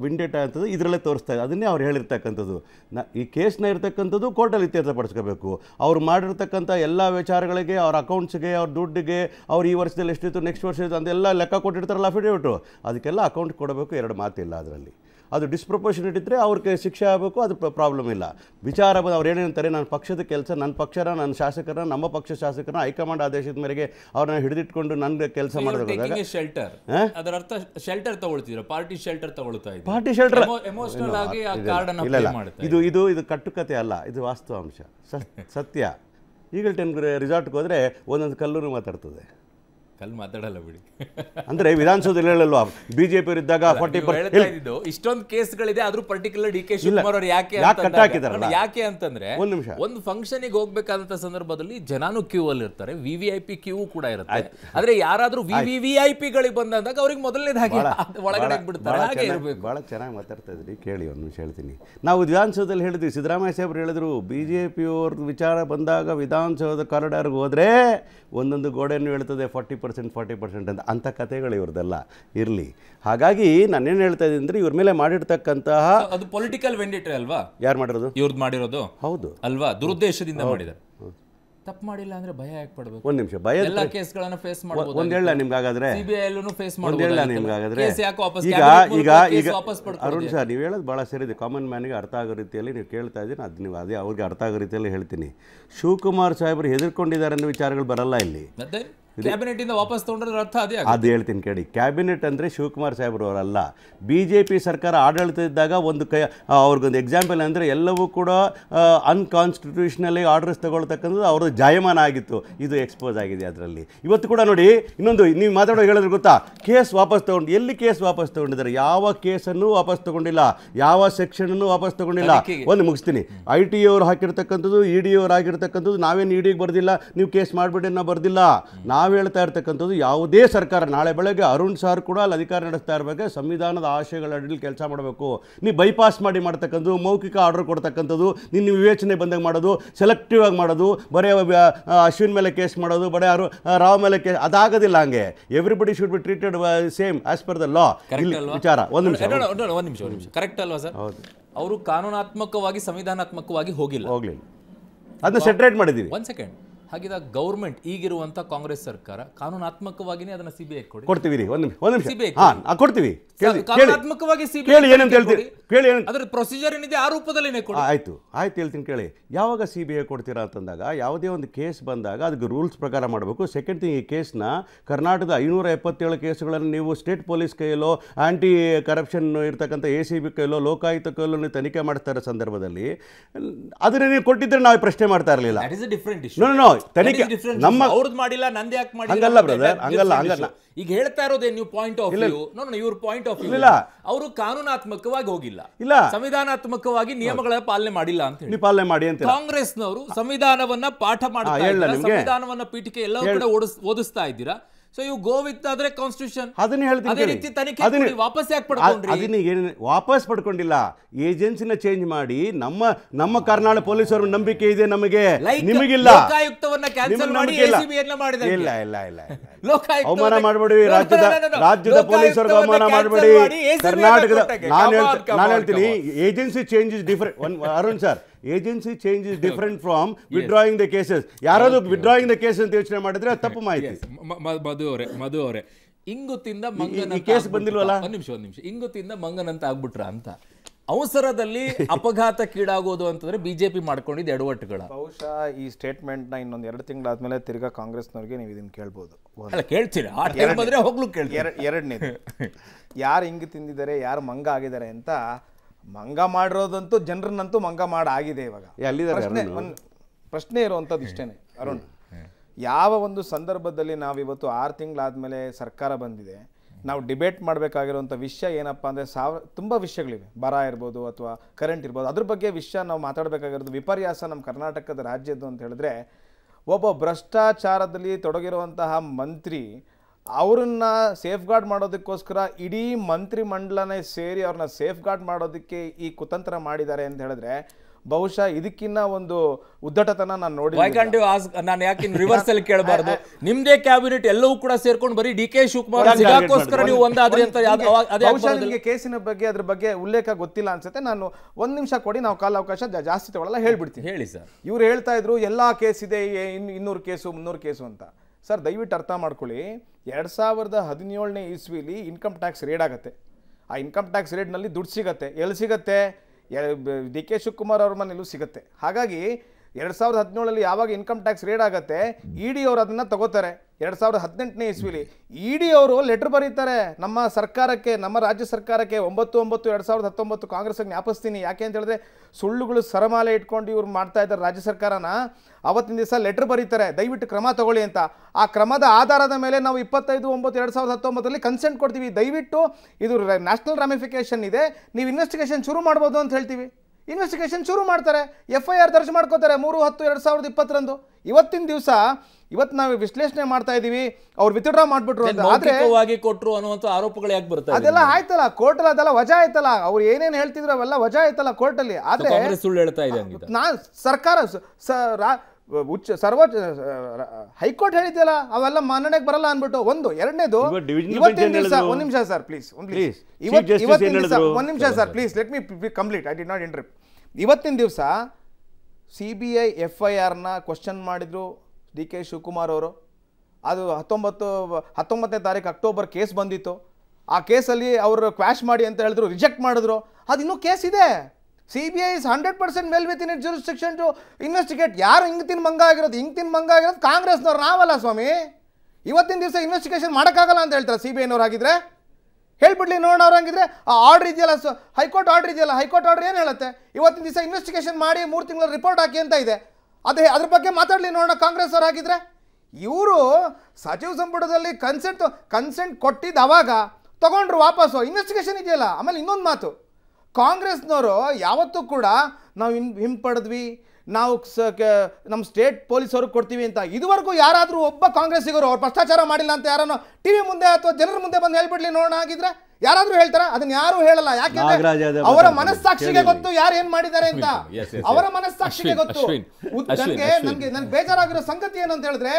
ವಿಂಡೇಟ ಅಂಥದ್ದು ಇದರಲ್ಲೇ ತೋರಿಸ್ತಾ ಇದೆ ಅದನ್ನೇ ಅವ್ರು ಹೇಳಿರ್ತಕ್ಕಂಥದ್ದು ನ ಈ ಕೇಸ್ನ ಇರ್ತಕ್ಕಂಥದ್ದು ಕೋರ್ಟಲ್ಲಿ ಇತ್ಯರ್ಥಪಡಿಸ್ಕೋಬೇಕು ಅವ್ರು ಮಾಡಿರ್ತಕ್ಕಂಥ ಎಲ್ಲ ವಿಚಾರಗಳಿಗೆ ಅವ್ರ ಅಕೌಂಟ್ಸ್ಗೆ ಅವ್ರ ದುಡ್ಡಿಗೆ ಅವ್ರು ಈ ವರ್ಷದಲ್ಲಿ ಎಷ್ಟಿತ್ತು ನೆಕ್ಸ್ಟ್ ವರ್ಷ ಅದೆಲ್ಲ ಲೆಕ್ಕ ಕೊಟ್ಟಿರ್ತಾರಲ್ಲ ಅಫಿಡೇವಿಟು ಅದಕ್ಕೆಲ್ಲ ಅಕೌಂಟ್ ಕೊಡಬೇಕು ಎರಡು ಮಾತಿಲ್ಲ ಅದರಲ್ಲಿ ಅದು ಡಿಸ್ಪ್ರೊಪೋರ್ಷನೇಟ್ ಇದ್ದರೆ ಅವ್ರಿಗೆ ಶಿಕ್ಷೆ ಆಗಬೇಕು ಅದು ಪ್ರಾಬ್ಲಮ್ ಇಲ್ಲ ವಿಚಾರ ಬಂದು ಅವ್ರು ಏನೇನಂತಾರೆ ನನ್ನ ಪಕ್ಷದ ಕೆಲಸ ನನ್ನ ಪಕ್ಷನ ನನ್ನ ಶಾಸಕರ ನಮ್ಮ ಪಕ್ಷ ಶಾಸಕರ ಹೈಕಮಾಂಡ್ ಆದೇಶದ ಮೇರೆಗೆ ಅವ್ರನ್ನ ಹಿಡಿದಿಟ್ಕೊಂಡು ನನ್ನ ಕೆಲಸ ಮಾಡೋದಕ್ಕೆ ಶೆಲ್ಟರ್ ಅದರ ಅರ್ಥ ಶೆಲ್ಟರ್ ತಗೊಳ್ತಿದ್ರು ಪಾರ್ಟಿ ಶೆಲ್ಟರ್ ತಗೊಳ್ತಾ ಇದೆ ಪಾರ್ಟಿ ಶೆಲ್ಟರ್ ಎಮೋಷನಲ್ ಆಗಿ ಆ ಇಲ್ಲ ಇದು ಇದು ಇದು ಕಟ್ಟುಕತೆ ಅಲ್ಲ ಇದು ವಾಸ್ತವಾಂಶ ಸತ್ಯ ಈಗಲ್ ಟೆನ್ ರಿಸಾರ್ಟ್ಗೆ ಹೋದರೆ ಒಂದೊಂದು ಕಲ್ಲೂರು ಮಾತಾಡ್ತದೆ ಕಲ್ಲು ಮಾತಾಡಲ್ಲ ಬಿಡಿ ಅಂದ್ರೆ ವಿಧಾನಸೌಧದಲ್ಲಿ ಹೇಳಲ್ವಾ ಬಿಜೆಪಿ ಇದ್ದಾಗ ಫಾರ್ಟಿ ಇಷ್ಟೊಂದು ಕೇಸ್ಗಳಿದೆ ಆದ್ರೂ ಪರ್ಟಿಕ್ಯುಲರ್ ಡಿ ಕೆ ಶಿವಕುಮಾರ್ ಅವರು ಯಾಕೆ ಯಾಕೆ ಅಂತಂದ್ರೆ ಒಂದು ನಿಮಿಷ ಒಂದು ಫಂಕ್ಷನಿಗೆ ಹೋಗ್ಬೇಕಾದಂತ ಸಂದರ್ಭದಲ್ಲಿ ಜನಾನು ಕ್ಯೂ ಅಲ್ಲಿ ಇರ್ತಾರೆ V V I P queue ಕೂಡ ಇರುತ್ತೆ ಆದ್ರೆ ಯಾರಾದ್ರೂ ವಿ ವಿ ಬಂದಾಗ ಅವ್ರಿಗೆ ಮೊದಲನೇದು ಒಳಗಡೆ ಬಿಡ್ತಾರೆ ಬಹಳ ಚೆನ್ನಾಗಿ ಮಾತಾಡ್ತಾ ಇದ್ರಿ ಕೇಳಿ ಒಂದು ನಿಮಿಷ ಹೇಳ್ತೀನಿ ನಾವು ವಿಧಾನಸೌಧದಲ್ಲಿ ಹೇಳಿದ್ವಿ ಸಿದ್ದರಾಮಯ್ಯ ಸಾಹೇಬ್ರು ಹೇಳಿದ್ರು ಬಿಜೆಪಿಯವ್ರ ವಿಚಾರ ಬಂದಾಗ ವಿಧಾನಸೌಧ ಕಾರಿಡಾರ್ಗೆ ಹೋದ್ರೆ ಒಂದೊಂದು ಗೋಡೆಯನ್ನು ಹೇಳ್ತದೆ ಫಾರ್ಟಿ ಪರ್ಸೆಂಟ್ ಫಾರ್ಟಿ ಪರ್ಸೆಂಟ್ ಅಂತ ಅಂಥ ಕಥೆಗಳು ಇವ್ರದ್ದೆಲ್ಲ ಇರಲಿ ಹಾಗಾಗಿ ನಾನೇನು ಹೇಳ್ತಾ ಇದ್ದೀನಿ ಅಂದ್ರೆ ಇವ್ರ ಮೇಲೆ ಮಾಡಿರ್ತಕ್ಕಂತಹ ಅದು ಪೊಲಿಟಿಕಲ್ ವೆಂಡಿಟರಿ ಅಲ್ವಾ ಯಾರು ಮಾಡಿರೋದು ಇವ್ರದ್ದು ಮಾಡಿರೋದು ಹೌದು ಅಲ್ವಾ ದುರುದ್ದೇಶದಿಂದ ಮಾಡಿದ್ದಾರೆ ತಪ್ಪು ಮಾಡಿಲ್ಲ ಅಂದ್ರೆ ಭಯ ಯಾಕೆ ಪಡಬೇಕು ಒಂದು ನಿಮಿಷ ಭಯ ಎಲ್ಲ ಕೇಸ್ಗಳನ್ನು ಫೇಸ್ ಮಾಡಬಹುದು ಒಂದ್ ಹೇಳ ನಿಮ್ಗೆ ಹಾಗಾದ್ರೆ ಸಿಬಿಐಲ್ಲೂ ಫೇಸ್ ಮಾಡಬಹುದು ಹೇಳ ನಿಮ್ಗೆ ಹಾಗಾದ್ರೆ ಕೇಸ್ ಯಾಕೆ ವಾಪಸ್ ಈಗ ಈಗ ಈಗ ವಾಪಸ್ ಅರುಣ್ ಸರ್ ನೀವು ಹೇಳೋದು ಭಾಳ ಸರಿದೆ ಕಾಮನ್ ಮ್ಯಾನ್ಗೆ ಅರ್ಥ ಆಗೋ ರೀತಿಯಲ್ಲಿ ನೀವು ಕೇಳ್ತಾ ಇದ್ದೀನಿ ಅದು ನೀವು ಅದೇ ಅವ್ರಿಗೆ ಅರ್ಥ ಆಗೋ ರೀತಿಯಲ್ಲಿ ಹೇಳ್ತೀನಿ ಶಿವಕುಮಾರ್ ಸಾಹೇಬ್ರು ಹೆದರ್ಕೊಂಡಿದ್ದಾರೆ ಅನ್ನೋ ವಿಚಾರಗಳು ಬರಲ್ಲ ಇಲ್ಲಿ ಕ್ಯಾಬಿನೆಟ್ ಇಂದ ವಾಪಸ್ ತಗೊಂಡ್ರೆ ಅರ್ಥ ಅದೇ ಅದು ಹೇಳ್ತೀನಿ ಕೇಳಿ ಕ್ಯಾಬಿನೆಟ್ ಅಂದರೆ ಶಿವಕುಮಾರ್ ಸಾಹೇಬ್ರು ಅವರಲ್ಲ ಬಿ ಜೆ ಪಿ ಸರ್ಕಾರ ಆಡಳಿತ ಇದ್ದಾಗ ಒಂದು ಕೈ ಅವ್ರಿಗೊಂದು ಎಕ್ಸಾಂಪಲ್ ಅಂದರೆ ಎಲ್ಲವೂ ಕೂಡ ಅನ್ಕಾನ್ಸ್ಟಿಟ್ಯೂಷನಲ್ಲಿ ಆರ್ಡರ್ಸ್ ತಗೊಳ್ತಕ್ಕಂಥದ್ದು ಅವ್ರದ್ದು ಜಾಯಮಾನ ಆಗಿತ್ತು ಇದು ಎಕ್ಸ್ಪೋಸ್ ಆಗಿದೆ ಅದರಲ್ಲಿ ಇವತ್ತು ಕೂಡ ನೋಡಿ ಇನ್ನೊಂದು ನೀವು ಮಾತಾಡೋ ಹೇಳಿದ್ರೆ ಗೊತ್ತಾ ಕೇಸ್ ವಾಪಸ್ ತಗೊಂಡು ಎಲ್ಲಿ ಕೇಸ್ ವಾಪಸ್ ತಗೊಂಡಿದ್ದಾರೆ ಯಾವ ಕೇಸನ್ನು ವಾಪಸ್ ತಗೊಂಡಿಲ್ಲ ಯಾವ ಸೆಕ್ಷನನ್ನು ವಾಪಸ್ ತಗೊಂಡಿಲ್ಲ ಒಂದು ಮುಗಿಸ್ತೀನಿ ಐ ಟಿ ಅವರು ಹಾಕಿರ್ತಕ್ಕಂಥದ್ದು ಇ e ಡಿ ಅವ್ರು ಆಗಿರ್ತಕ್ಕಂಥದ್ದು ನಾವೇನು ಇ e ಡಿಗೆ ಬರೆದಿಲ್ಲ ನೀವು ಕೇಸ್ ಮಾಡಿಬಿಡಿ ನಾವು ಬರೆದಿಲ್ಲ ನಾವು ನಾವು ಹೇಳ್ತಾ ಇರ್ತಕ್ಕಂಥದ್ದು ಯಾವುದೇ ಸರ್ಕಾರ ನಾಳೆ ಬೆಳಗ್ಗೆ ಅರುಣ್ ಸಾರ್ ಕೂಡ ಅಲ್ಲಿ ಅಧಿಕಾರ ನಡೆಸ್ತಾ ಇರಬೇಕು ಸಂವಿಧಾನದ ಆಶಯಗಳಡಿಯಲ್ಲಿ ಕೆಲಸ ಮಾಡಬೇಕು ನೀವು ಬೈಪಾಸ್ ಮಾಡಿ ಮಾಡ್ತಕ್ಕಂಥದ್ದು ಮೌಖಿಕ ಆರ್ಡರ್ ಕೊಡ್ತಕ್ಕಂಥದ್ದು ನಿನ್ನ ವಿವೇಚನೆ ಬಂದಾಗ ಮಾಡೋದು ಸೆಲೆಕ್ಟಿವ್ ಆಗಿ ಮಾಡೋದು ಬರೀ ಅಶ್ವಿನ್ ಮೇಲೆ ಕೇಸ್ ಮಾಡೋದು ಬರೀ ಯಾರು ರಾವ್ ಮೇಲೆ ಕೇಸ್ ಅದಾಗೋದಿಲ್ಲ ಹಂಗೆ everybody should be treated same as per the law ವಿಚಾರ ಒಂದು ನಿಮಿಷ ಕರೆಕ್ಟ್ ಅಲ್ವಾ ಸರ್ ಹೌದು ಅವರು ಕಾನೂನಾತ್ಮಕವಾಗಿ ಸಂವಿಧಾನಾತ್ಮಕವಾಗಿ ಹೋಗಿಲ್ಲ ಹೋಗಲಿಲ್ಲ ಅದನ್ನ ಸೆಟ್ರೇಟ್ ಮಾಡಿದ್ದೀವಿ ಒಂದು ಸೆಕೆಂಡ್ ಹಾಗಿದಾಗ ಗೌರ್ಮೆಂಟ್ ಈಗಿರುವಂತಹ ಕಾಂಗ್ರೆಸ್ ಸರ್ಕಾರ ಕಾನೂನಾತ್ಮಕವಾಗಿನೇ ಅದನ್ನ ಸಿಬಿಐ ಕೊಡ್ತೀವಿ ಕೊಡ್ತೀವಿ ಕೇಳಿ ಕಾನೂನಾತ್ಮಕವಾಗಿ ಸಿಬಿಐ ಕೇಳಿ ಕೇಳಿ ಅದರ ಪ್ರೊಸೀಜರ್ ಏನಿದೆ ಆ ಕೊಡಿ ಆಯ್ತು ಹೇಳ್ತೀನಿ ಕೇಳಿ ಯಾವಾಗ ಸಿ ಬಿ ಕೊಡ್ತೀರಾ ಅಂತಂದಾಗ ಯಾವುದೇ ಒಂದು ಕೇಸ್ ಬಂದಾಗ ಅದಕ್ಕೆ ರೂಲ್ಸ್ ಪ್ರಕಾರ ಮಾಡಬೇಕು ಸೆಕೆಂಡ್ ಥಿಂಗ್ ಈ ಕೇಸ್ನ ಕರ್ನಾಟಕದ ಐನೂರ ಎಪ್ಪತ್ತೇಳು ಕೇಸ್ಗಳನ್ನು ನೀವು ಸ್ಟೇಟ್ ಪೊಲೀಸ್ ಕೈಯಲ್ಲೋ ಆ್ಯಂಟಿ ಕರಪ್ಷನ್ ಇರ್ತಕ್ಕಂಥ ಎ ಸಿ ಬಿ ಕೈಯಲ್ಲೋ ಲೋಕಾಯುಕ್ತ ಕೈಯಲ್ಲೋ ನೀವು ತನಿಖೆ ಮಾಡ್ತಾ ಇರೋ ಸಂದರ್ಭದಲ್ಲಿ ಅದನ್ನ ನೀವು ಕೊಟ್ಟಿದ್ರೆ ನಾವು ಪ್ರಶ್ನೆ ಮಾಡ್ತಾ ಇರಲಿಲ್ಲ ನೋ ನೋ ತನಿಖೆ ನಮ್ಮ ಅವ್ರದ್ದು ಮಾಡಿಲ್ಲ ನಂದೇ ಯಾಕೆ ಹಂಗಲ್ಲ ಬ್ರದರ್ ಹಂಗಲ್ಲ ಹಂಗಲ್ಲ ಈಗ ಹೇಳ್ತಾ ಇರೋದೇ ನೀವು ಪಾಯಿಂಟ್ ಆಫ್ ವ್ಯೂ ನೋಡೋಣ ಇವ್ರ ಪಾಯಿಂಟ್ ಆಫ್ ವ್ಯೂ ಅವರು ಕಾನೂನಾತ್ಮಕವಾಗಿ ಹೋಗಿಲ್ಲ ಇಲ್ಲ ಸಂವಿಧಾನಾತ್ಮಕವಾಗಿ ನಿಯಮಗಳ ಪಾಲನೆ ಮಾಡಿಲ್ಲ ಅಂತ ಹೇಳಿ ಪಾಲನೆ ಮಾಡಿ ಅಂತ ಕಾಂಗ್ರೆಸ್ನವರು ಸಂವಿಧಾನವನ್ನ ಪಾಠ ಮಾಡ್ತಾ ಸಂವಿಧಾನವನ್ನ ಪೀಠಕ್ಕೆ ಎಲ್ಲವೂ ಕೂಡ ಓದಿಸ್ತಾ ಇದ್ದೀರಾ ಸೊ ಇವು ಗೋ ವಿತ್ ಆದ್ರೆ ಕಾನ್ಸ್ಟಿಟ್ಯೂಷನ್ ಅದನ್ನ ಹೇಳ್ತೀನಿ ಅದೇ ತನಿಖೆ ಅದನ್ನ ವಾಪಸ್ ಯಾಕೆ ಪಡ್ಕೊಂಡ್ರಿ ಅದನ್ನ ಏನು ವಾಪಸ್ ಪಡ್ಕೊಂಡಿಲ್ಲ ಏಜೆನ್ಸಿನ ಚೇಂಜ್ ಮಾಡಿ ನಮ್ಮ ನಮ್ಮ ಕರ್ನಾಟಕ ಪೊಲೀಸರು ನಂಬಿಕೆ ಇದೆ ನಮಗೆ ನಿಮಗಿಲ್ಲ ಲೋಕಾಯುಕ್ತವನ್ನ ಕ್ಯಾನ್ಸಲ್ ಮಾಡಿ ಎಸಿಬಿ ಎಲ್ಲ ಮಾಡಿದ ಇಲ್ಲ ಇಲ್ಲ ಇಲ್ಲ ಅವಮಾನ ಮಾಡಬೇಡಿ ರಾಜ್ಯದ ರಾಜ್ಯದ ಪೊಲೀಸರಿಗೆ ಅವಮಾನ ಮಾಡಬೇಡಿ ಕರ್ನಾಟಕದ ನಾನು ನಾನು ಹೇಳ್ತೀನಿ agency change is different one Arun sir agency change is different from withdrawing the cases ಯಾರಾದ್ರೂ ವಿಡ್ರಾಯಿಂಗ್ ದ ಕೇಸ್ ಅಂತ ಯೋಚನೆ ಮಾಡಿದ್ರೆ ತಪ್ಪು ಮಾಹಿತಿ ಮಧು ಅವರೇ ಮಧು ಅವರೇ ಇಂಗುತ್ತಿಂದ ಮಂಗನ ಕೇಸ್ ಬಂದಿಲ್ವಲ್ಲ ಒಂದು ನಿಮಿಷ ಒಂದು ನಿಮಿಷ ಇಂಗುತ್ತಿಂದ ಮಂಗನಂತ ಆಗ್ಬಿಟ್ರ ಅಂತ ಅವಸರದಲ್ಲಿ ಅಪಘಾತಕ್ಕೀಡಾಗೋದು ಅಂತಂದ್ರೆ ಬಿಜೆಪಿ ಮಾಡ್ಕೊಂಡಿದ್ದು ಎಡವಟ್ಟುಗಳ ಬಹುಶಃ ಈ ಸ್ಟೇಟ್ಮೆಂಟ್ ನ ಇನ್ನೊಂದು ಎರಡು ತಿಂಗಳಾದ್ಮೇಲೆ ತಿರ್ಗಾ ಕಾಂಗ್ರೆಸ್ನವ್ರಿಗೆ ನೀವು ಇದನ್ನ ಕೇಳ್ಬೋದು ಅಲ್ಲ ಕೇಳ್ತೀರಾ ಎರಡನೇದು ಯಾರು ಹಿಂಗೆ ತಿಂದಿದ್ದಾರೆ ಯಾರು ಮಂಗ ಆಗಿದ್ದಾರೆ ಅಂತ ಮಂಗ ಮಾಡಿರೋದಂತೂ ಜನರನ್ನಂತೂ ಮಂಗ ಆಗಿದೆ ಇವಾಗ ಪ್ರಶ್ನೆ ಇರುವಂತದ್ದು ಇಷ್ಟೇನೆ ಅರುಣ್ ಯಾವ ಒಂದು ಸಂದರ್ಭದಲ್ಲಿ ನಾವಿವತ್ತು ಆರು ತಿಂಗಳಾದ್ಮೇಲೆ ಸರ್ಕಾರ ಬಂದಿದೆ ನಾವು ಡಿಬೇಟ್ ಮಾಡಬೇಕಾಗಿರುವಂಥ ವಿಷಯ ಏನಪ್ಪ ಅಂದರೆ ಸಾವಿರ ತುಂಬ ವಿಷಯಗಳಿವೆ ಬರ ಇರ್ಬೋದು ಅಥವಾ ಕರೆಂಟ್ ಇರ್ಬೋದು ಅದ್ರ ಬಗ್ಗೆ ವಿಷಯ ನಾವು ಮಾತಾಡಬೇಕಾಗಿರೋದು ವಿಪರ್ಯಾಸ ನಮ್ಮ ಕರ್ನಾಟಕದ ರಾಜ್ಯದ್ದು ಅಂತ ಹೇಳಿದ್ರೆ ಒಬ್ಬ ಭ್ರಷ್ಟಾಚಾರದಲ್ಲಿ ತೊಡಗಿರುವಂತಹ ಮಂತ್ರಿ ಅವ್ರನ್ನ ಸೇಫ್ಗಾರ್ಡ್ ಮಾಡೋದಕ್ಕೋಸ್ಕರ ಇಡೀ ಮಂತ್ರಿ ಮಂಡಲನೇ ಸೇರಿ ಅವ್ರನ್ನ ಸೇಫ್ಗಾರ್ಡ್ ಮಾಡೋದಕ್ಕೆ ಈ ಕುತಂತ್ರ ಮಾಡಿದ್ದಾರೆ ಅಂತ ಹೇಳಿದ್ರೆ ಬಹುಶಃ ಇದಕ್ಕಿನ್ನ ಒಂದು ಉದ್ದಟತನ ನಾನು ನೋಡಿ ನಾನು ಯಾಕೆ ರಿವರ್ಸ್ ಅಲ್ಲಿ ಕೇಳಬಾರ್ದು ನಿಮ್ದೇ ಕ್ಯಾಬಿನೆಟ್ ಎಲ್ಲವೂ ಕೂಡ ಸೇರ್ಕೊಂಡು ಬರೀ ಡಿ ಕೆ ಶಿವಕುಮಾರ್ ನೀವು ಕೇಸಿನ ಬಗ್ಗೆ ಅದ್ರ ಬಗ್ಗೆ ಉಲ್ಲೇಖ ಗೊತ್ತಿಲ್ಲ ಅನ್ಸುತ್ತೆ ನಾನು ಒಂದ್ ನಿಮಿಷ ಕೊಡಿ ನಾವು ಕಾಲ ಅವಕಾಶ ಜಾಸ್ತಿ ತಗೊಳ್ಳಲ್ಲ ಹೇಳ್ಬಿಡ್ತೀನಿ ಹೇಳಿ ಸರ್ ಇವ್ರು ಹೇಳ್ತಾ ಇದ್ರು ಎಲ್ಲಾ ಕೇಸ್ ಇದೆ ಇನ್ನೂರು ಕೇಸು ಮುನ್ನೂರು ಕೇಸು ಅಂತ ಸರ್ ದಯವಿಟ್ಟು ಅರ್ಥ ಮಾಡ್ಕೊಳ್ಳಿ ಎರಡ್ ಸಾವಿರದ ಹದಿನೇಳನೇ ಇಸ್ವಿಲಿ ಇನ್ಕಮ್ ಟ್ಯಾಕ್ಸ್ ರೇಡ್ ಆಗತ್ತೆ ಆ ಇನ್ಕಮ್ ಟ್ಯಾಕ್ಸ್ ರೇಟ್ನಲ್ಲಿ ದುಡ್ಡು ಸಿಗತ್ತೆ ಎಲ್ಲಿ ಸಿಗತ್ತೆ ಡಿ ಕೆ ಶಿವಕುಮಾರ್ ಅವ್ರ ಮನೆಯಲ್ಲೂ ಸಿಗುತ್ತೆ ಹಾಗಾಗಿ ಎರಡು ಸಾವಿರದ ಹದಿನೇಳಲ್ಲಿ ಯಾವಾಗ ಇನ್ಕಮ್ ಟ್ಯಾಕ್ಸ್ ರೇಡ್ ಆಗುತ್ತೆ ಇ e ಡಿ ಅವರು ಅದನ್ನು ತಗೋತಾರೆ ಎರಡು ಸಾವಿರದ ಹದಿನೆಂಟನೇ ಇಸ್ವಿಲಿ ಇ ಡಿ ಅವರು ಲೆಟರ್ ಬರೀತಾರೆ ನಮ್ಮ ಸರ್ಕಾರಕ್ಕೆ ನಮ್ಮ ರಾಜ್ಯ ಸರ್ಕಾರಕ್ಕೆ ಒಂಬತ್ತು ಒಂಬತ್ತು ಎರಡು ಸಾವಿರದ ಹತ್ತೊಂಬತ್ತು ಕಾಂಗ್ರೆಸ್ಗೆ ಜ್ಞಾಪಿಸ್ತೀನಿ ಯಾಕೆ ಅಂತ ಹೇಳಿದ್ರೆ ಸುಳ್ಳುಗಳು ಸರಮಾಲೆ ಇಟ್ಕೊಂಡು ಇವ್ರು ಮಾಡ್ತಾ ಇದ್ದಾರೆ ರಾಜ್ಯ ಸರ್ಕಾರನ ಅವತ್ತಿನ ದಿವಸ ಲೆಟರ್ ಬರೀತಾರೆ ದಯವಿಟ್ಟು ಕ್ರಮ ತಗೊಳ್ಳಿ ಅಂತ ಆ ಕ್ರಮದ ಆಧಾರದ ಮೇಲೆ ನಾವು ಇಪ್ಪತ್ತೈದು ಒಂಬತ್ತು ಎರಡು ಸಾವಿರದ ಹತ್ತೊಂಬತ್ತರಲ್ಲಿ ಕನ್ಸೆಂಟ್ ಕೊಡ್ತೀವಿ ದಯವಿಟ್ಟು ಇದು ನ್ಯಾಷನಲ್ ರಾಮಿಫಿಕೇಷನ್ ಇದೆ ನೀವು ಇನ್ವೆಸ್ಟಿಗೇಷನ್ ಶುರು ಮಾಡ್ಬೋದು ಅಂತ ಹೇಳ್ತೀವಿ ಇನ್ವೆಸ್ಟಿಗೇಷನ್ ಶುರು ಮಾಡ್ತಾರೆ ಎಫ್ ಐ ಆರ್ ದರ್ಜ್ ಮಾಡ್ಕೋತಾರೆ ಮೂರು ಹತ್ತು ಎರಡು ಸಾವಿರದ ಇಪ್ಪತ್ತರಂದು ಇವತ್ತಿನ ದಿವಸ ಇವತ್ತು ನಾವು ವಿಶ್ಲೇಷಣೆ ಮಾಡ್ತಾ ಇದೀವಿ ಅವ್ರು ವಿತ್ಡ್ರಾ ಮಾಡ್ಬಿಟ್ರು ಅಂತ ಕೊಟ್ಟರು ಅನ್ನುವಂಥ ಆರೋಪಗಳು ಯಾಕೆ ಬರುತ್ತೆ ಅದೆಲ್ಲ ಆಯ್ತಲ್ಲ ಕೋರ್ಟಲ್ಲಿ ಅದೆಲ್ಲ ವಜಾ ಆಯ್ತಲ್ಲ ಅವ್ರು ಏನೇನು ಹೇಳ್ತಿದ್ರು ಅವೆಲ್ಲ ವಜಾ ಆಯ್ತಲ್ಲ ಕೋರ್ಟಲ್ಲಿ ಆದರೆ ಆದ್ರೆ ಸುಳ್ಳು ಹೇಳ್ತಾ ಇದೆ ನಾನು ಸರ್ಕಾರ ಉಚ್ಚ ಸರ್ವೋಚ್ಚ ಹೈಕೋರ್ಟ್ ಹೇಳಿದ್ಯಲ್ಲ ಅವೆಲ್ಲ ಮನ್ನಣೆಗೆ ಬರಲ್ಲ ಅನ್ಬಿಟ್ಟು ಒಂದು ಎರಡನೇದು ಇವತ್ತಿನ ದಿವಸ ಒಂದ್ ನಿಮಿಷ ಸರ್ ಪ್ಲೀಸ್ ಪ್ಲೀಸ್ ಒಂದ್ ನಿಮಿಷ sir please let me complete I did not interrupt ಇವತ್ತಿನ ದಿವಸ C B I F I ಆರ್ನ ಕ್ವಶನ್ ಮಾಡಿದ್ರು ಡಿ ಕೆ ಶಿವಕುಮಾರ್ ಅವರು ಅದು ಹತ್ತೊಂಬತ್ತು ಹತ್ತೊಂಬತ್ತನೇ ತಾರೀಕು ಅಕ್ಟೋಬರ್ ಕೇಸ್ ಬಂದಿತ್ತು ಆ ಕೇಸಲ್ಲಿ ಅವರು ಕ್ವಾಶ್ ಮಾಡಿ ಅಂತ ಹೇಳಿದ್ರು ರಿಜೆಕ್ಟ್ ಮಾಡಿದ್ರು ಅದು ಇನ್ನೂ ಕೇಸ್ ಇದೆ C B I is hundred percent well within it jurisdiction to investigate ಯಾರು ಹಿಂಗೆ ತಿನ್ ಮಂಗ ಆಗಿರೋದು ಹಿಂಗೆ ತಿನ್ ಮಂಗ ಆಗಿರೋದು ಕಾಂಗ್ರೆಸ್ನವ್ರು ನಾವಲ್ಲ ಸ್ವಾಮಿ ಇವತ್ತಿನ ದಿವಸ ಇನ್ವೆಸ್ಟಿಗೇಷನ್ ಮಾಡೋಕ್ಕಾಗಲ್ಲ ಅಂತ ಹೇಳ್ತಾರೆ ಸಿ ಬಿ ಐನವ್ರು ಆಗಿದ್ರೆ ಹೇಳ್ಬಿಡ್ಲಿ ನೋಡೋಣ ಅವ್ರು ಹಂಗಿದ್ರೆ ಆ ಆರ್ಡ್ರ್ ಇದೆಯಲ್ಲ ಸೊ ಹೈಕೋರ್ಟ್ ಆರ್ಡ್ರ್ ಇದೆಯಲ್ಲ ಹೈಕೋರ್ಟ್ ಆರ್ಡ್ರ್ ಏನು ಹೇಳುತ್ತೆ ಇವತ್ತಿನ ದಿವಸ ಇನ್ವೆಸ್ಟಿಗೇಷನ್ ಮಾಡಿ ಮೂರು ತಿಂಗಳ ರಿಪೋರ್ಟ್ ಹಾಕಿ ಅಂತ ಇದೆ ಅದೇ ಅದ್ರ ಬಗ್ಗೆ ಮಾತಾಡಲಿ ನೋಡೋಣ ಕಾಂಗ್ರೆಸ್ ಅವ್ರು ಇವರು ಸಚಿವ ಸಂಪುಟದಲ್ಲಿ ಕನ್ಸೆಂಟ್ ಕನ್ಸೆಂಟ್ ಕೊಟ್ಟಿದ್ದು ಅವಾಗ ತೊಗೊಂಡ್ರು ವಾಪಸ್ಸು ಇನ್ವೆಸ್ಟಿಗೇಷನ್ ಇದೆಯಲ್ಲ ಆಮೇಲೆ ಇನ್ನೊಂದು ಮಾತು ಕಾಂಗ್ರೆಸ್ನವರು ಯಾವತ್ತೂ ಕೂಡ ನಾವು ಹಿಂ ಹಿಂಪಡೆದ್ವಿ ನಾವು ಸ ನಮ್ಮ ಸ್ಟೇಟ್ ಪೊಲೀಸವ್ರಿಗೆ ಕೊಡ್ತೀವಿ ಅಂತ ಇದುವರೆಗೂ ಯಾರಾದರೂ ಒಬ್ಬ ಕಾಂಗ್ರೆಸ್ಸಿಗರು ಅವ್ರು ಭ್ರಷ್ಟಾಚಾರ ಮಾಡಿಲ್ಲ ಅಂತ ಯಾರನ್ನೋ ಟಿ ವಿ ಮುಂದೆ ಅಥವಾ ಜನರ ಮುಂದೆ ಬಂದು ಹೇಳ್ಬಿಡ್ಲಿ ನೋಡೋಣ ಆಗಿದ್ರೆ ಯಾರಾದ್ರೂ ಹೇಳ್ತಾರ ಅದನ್ನ ಯಾರು ಹೇಳಲ್ಲ ಯಾಕೆ ಅವರ ಮನಸ್ಸಾಕ್ಷಿಗೆ ಗೊತ್ತು ಯಾರು ಏನ್ ಮಾಡಿದ್ದಾರೆ ಅಂತ ಅವರ ಮನಸ್ಸಾಕ್ಷಿಗೆ ಗೊತ್ತು ನನಗೆ ನನ್ಗೆ ನನ್ಗೆ ಬೇಜಾರಾಗಿರೋ ಸಂಗತಿ ಏನಂತ ಹೇಳಿದ್ರೆ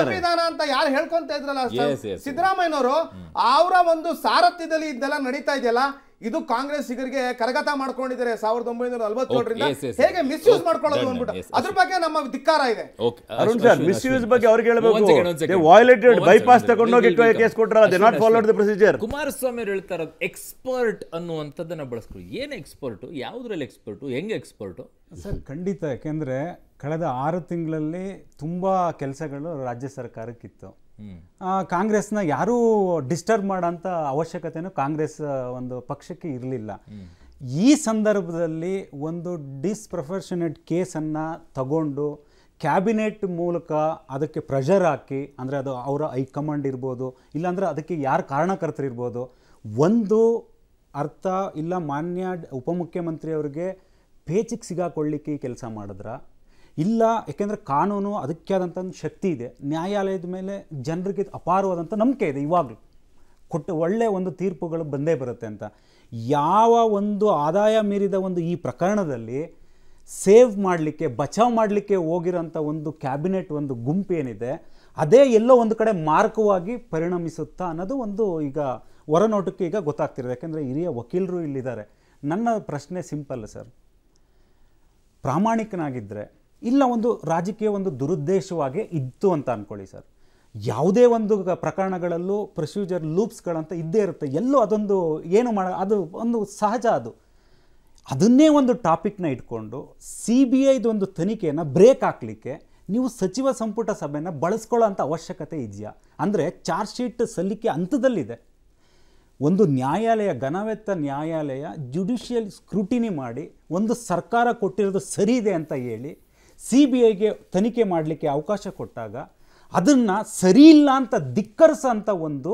ಸಂವಿಧಾನ ಅಂತ ಯಾರು ಹೇಳ್ಕೊಂತ ಇದ್ರಲ್ಲ ಸಿದ್ದರಾಮಯ್ಯನವರು ಅವರ ಒಂದು ಸಾರಥ್ಯದಲ್ಲಿ ಇದ್ದೆಲ್ಲ ನಡೀತಾ ಇದೆಯಲ್ಲ ಇದು ಕಾಂಗ್ರೆಸ್ ಸಿಗರಿಗೆ ಕರಗತ ಮಾಡ್ಕೊಂಡಿದ್ದಾರೆ ಸಾವಿರದ ಒಂಬೈನೂರ ನಲ್ವತ್ತೇಳರಿಂದ ಹೇಗೆ ಮಿಸ್ಯೂಸ್ ಮಾಡ್ಕೊಳ್ಳೋದು ಅಂದ್ಬಿಟ್ಟು ಅದ್ರ ಬಗ್ಗೆ ನಮ್ಮ ಧಿಕ್ಕಾರ ಇದೆ ಅರುಣ್ ಸರ್ ಮಿಸ್ಯೂಸ್ ಬಗ್ಗೆ ಅವ್ರಿಗೆ ಹೇಳಬೇಕು ವಾಯ್ಲೇಟೆಡ್ ಬೈಪಾಸ್ ತಗೊಂಡೋಗಿ ಕೇಸ್ ಕೊಟ್ಟರಲ್ಲ they not followed the procedure Kumaraswamy ಅವರು ಎಕ್ಸ್ಪರ್ಟ್ ಅನ್ನುವಂಥದ್ದನ್ನ ಬಳಸ್ಕೊಳ್ಳಿ ಏನು ಎಕ್ಸ್ಪರ್ಟು ಯಾವುದ್ರಲ್ಲಿ ಎಕ್ಸ್ಪರ್ಟು ಹೆಂಗೆ ಎಕ್ಸ್ಪರ್ಟು ಸರ್ ಖಂಡಿತ ಯಾಕೆಂದ್ರೆ ಕಳೆದ ಆರು ತಿಂಗಳಲ್ಲಿ ತುಂಬ ಕೆಲಸಗಳು ರಾಜ್ಯ ಸರ್ಕಾರಕ್ಕಿತ್ತು ಕಾಂಗ್ರೆಸ್ನ ಯಾರೂ ಡಿಸ್ಟರ್ಬ್ ಮಾಡೋಂಥ ಅವಶ್ಯಕತೆಯೂ ಕಾಂಗ್ರೆಸ್ ಒಂದು ಪಕ್ಷಕ್ಕೆ ಇರಲಿಲ್ಲ ಈ ಸಂದರ್ಭದಲ್ಲಿ ಒಂದು ಡಿಸ್ಪ್ರೊಫೆಷನೇಟ್ ಕೇಸನ್ನು ತಗೊಂಡು ಕ್ಯಾಬಿನೆಟ್ ಮೂಲಕ ಅದಕ್ಕೆ ಪ್ರೆಷರ್ ಹಾಕಿ ಅಂದರೆ ಅದು ಅವರ ಹೈಕಮಾಂಡ್ ಇರ್ಬೋದು ಇಲ್ಲಾಂದ್ರೆ ಅದಕ್ಕೆ ಯಾರು ಕಾರಣಕರ್ತರಿರ್ಬೋದು ಒಂದು ಅರ್ಥ ಇಲ್ಲ ಮಾನ್ಯ ಉಪಮುಖ್ಯಮಂತ್ರಿಯವ್ರಿಗೆ ಪೇಚಿಗೆ ಸಿಗಾಕೊಳ್ಳಿಕ್ಕೆ ಕೆಲಸ ಮಾಡಿದ್ರ ಇಲ್ಲ ಏಕೆಂದರೆ ಕಾನೂನು ಅದಕ್ಕೆ ಆದಂಥ ಒಂದು ಶಕ್ತಿ ಇದೆ ನ್ಯಾಯಾಲಯದ ಮೇಲೆ ಜನರಿಗೆ ಅಪಾರವಾದಂಥ ನಂಬಿಕೆ ಇದೆ ಇವಾಗಲೂ ಕೊಟ್ಟು ಒಳ್ಳೆಯ ಒಂದು ತೀರ್ಪುಗಳು ಬಂದೇ ಬರುತ್ತೆ ಅಂತ ಯಾವ ಒಂದು ಆದಾಯ ಮೀರಿದ ಒಂದು ಈ ಪ್ರಕರಣದಲ್ಲಿ ಸೇವ್ ಮಾಡಲಿಕ್ಕೆ ಬಚಾವ್ ಮಾಡಲಿಕ್ಕೆ ಹೋಗಿರೋಂಥ ಒಂದು ಕ್ಯಾಬಿನೆಟ್ ಒಂದು ಗುಂಪು ಏನಿದೆ ಅದೇ ಎಲ್ಲೋ ಒಂದು ಕಡೆ ಮಾರ್ಕವಾಗಿ ಪರಿಣಮಿಸುತ್ತಾ ಅನ್ನೋದು ಒಂದು ಈಗ ಹೊರನೋಟಕ್ಕೆ ಈಗ ಗೊತ್ತಾಗ್ತಿರೋದು ಯಾಕೆಂದರೆ ಹಿರಿಯ ವಕೀಲರು ಇಲ್ಲಿದ್ದಾರೆ ನನ್ನ ಪ್ರಶ್ನೆ ಸಿಂಪಲ್ ಸರ್ ಪ್ರಾಮಾಣಿಕನಾಗಿದ್ದರೆ ಇಲ್ಲ ಒಂದು ರಾಜಕೀಯ ಒಂದು ದುರುದ್ದೇಶವಾಗಿ ಇತ್ತು ಅಂತ ಅಂದ್ಕೊಳ್ಳಿ ಸರ್ ಯಾವುದೇ ಒಂದು ಪ್ರಕರಣಗಳಲ್ಲೂ ಪ್ರೊಸೀಜರ್ ಲೂಪ್ಸ್ಗಳಂತ ಇದ್ದೇ ಇರುತ್ತೆ ಎಲ್ಲೂ ಅದೊಂದು ಏನು ಮಾಡ ಅದು ಒಂದು ಸಹಜ ಅದು ಅದನ್ನೇ ಒಂದು ಟಾಪಿಕ್ನ ಇಟ್ಕೊಂಡು ಸಿ ಬಿ ಐದೊಂದು ತನಿಖೆಯನ್ನು ಬ್ರೇಕ್ ಹಾಕಲಿಕ್ಕೆ ನೀವು ಸಚಿವ ಸಂಪುಟ ಸಭೆಯನ್ನು ಬಳಸ್ಕೊಳ್ಳೋ ಅವಶ್ಯಕತೆ ಇದೆಯಾ ಅಂದರೆ ಚಾರ್ಜ್ ಶೀಟ್ ಸಲ್ಲಿಕೆ ಹಂತದಲ್ಲಿದೆ ಒಂದು ನ್ಯಾಯಾಲಯ ಘನವೆತ್ತ ನ್ಯಾಯಾಲಯ ಜುಡಿಷಿಯಲ್ ಸ್ಕ್ರೂಟಿನಿ ಮಾಡಿ ಒಂದು ಸರ್ಕಾರ ಕೊಟ್ಟಿರೋದು ಸರಿ ಇದೆ ಅಂತ ಹೇಳಿ ಸಿ ಬಿ ಐಗೆ ತನಿಖೆ ಮಾಡಲಿಕ್ಕೆ ಅವಕಾಶ ಕೊಟ್ಟಾಗ ಅದನ್ನು ಸರಿ ಇಲ್ಲ ಅಂತ ಧಿಕ್ಕರಿಸೋಂಥ ಒಂದು